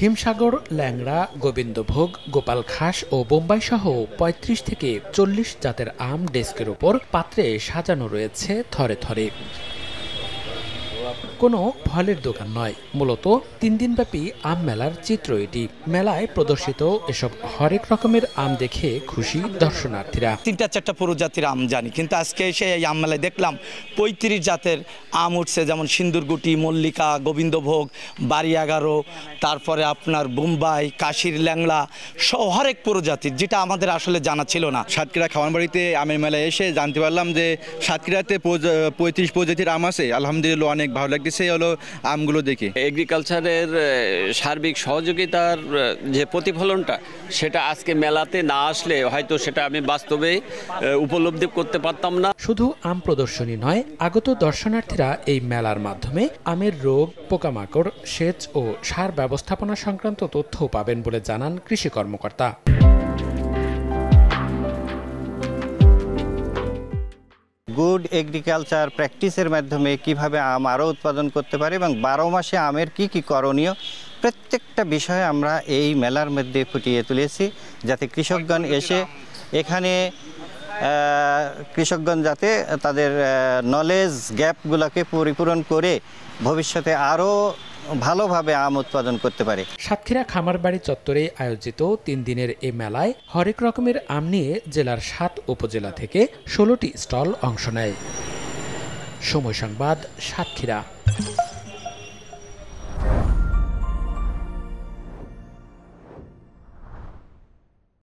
হিমসাগর ল্যাংড়া গোবিন্দভোগ গোপাল খাস ও বোম্বাই সহ ৩৫ থেকে চল্লিশ জাতের আম ডেস্কের ওপর পাত্রে সাজানো রয়েছে থরে থরে কোনো ফলের দোকান নয় মূলত তিন দিনব্যাপী আম মেলার চিত্র এটি মেলায় প্রদর্শিত এসব হরেক রকমের আম দেখে খুশি দর্শনার্থীরা তিনটা চারটা প্রজাতির আম জানি কিন্তু আজকে এসে এই আম মেলায় দেখলাম পঁয়ত্রিশ জাতের আম উঠছে যেমন সিন্দুরগুটি মল্লিকা গোবিন্দভোগ বাড়ি এগারো তারপরে আপনার বোম্বাই কাশির ল্যাংলা সহ হরেক প্রজাতির যেটা আমাদের আসলে জানা ছিল না সাতক্ষীরা বাড়িতে আমের মেলায় এসে জানতে পারলাম যে সাতক্ষীরাতে পঁয়ত্রিশ প্রজাতির আম আছে আলহামদুলিল্লাহ অনেক ভালো লাগতেছে হলো আমগুলো দেখে এগ্রিকালচারের সার্বিক সহযোগিতার যে প্রতিফলনটা সেটা আজকে মেলাতে না আসলে হয়তো সেটা আমি বাস্তবে উপলব্ধি করতে পারতাম না শুধু আম প্রদর্শনী নয় আগত দর্শনার্থীরা এই মেলার মাধ্যমে আমের রোগ পোকামাকড় সেচ ও সার ব্যবস্থাপনা সংক্রান্ত তথ্য পাবেন বলে জানান কৃষি কর্মকর্তা গুড এগ্রিকালচার প্র্যাকটিসের মাধ্যমে কিভাবে আম আরও উৎপাদন করতে পারে এবং বারো মাসে আমের কি কি করণীয় প্রত্যেকটা বিষয় আমরা এই মেলার মধ্যে ফুটিয়ে তুলেছি যাতে কৃষকগণ এসে এখানে কৃষকগণ যাতে তাদের নলেজ গ্যাপগুলোকে পরিপূরণ করে ভবিষ্যতে আরও ভালোভাবে আম উৎপাদন করতে পারে সাতক্ষীরা খামার বাড়ি চত্বরে আয়োজিত তিন দিনের এ মেলায় হরেক রকমের আম নিয়ে জেলার সাত উপজেলা থেকে ষোলোটি স্টল অংশ নেয় সময় সংবাদ সাতক্ষীরা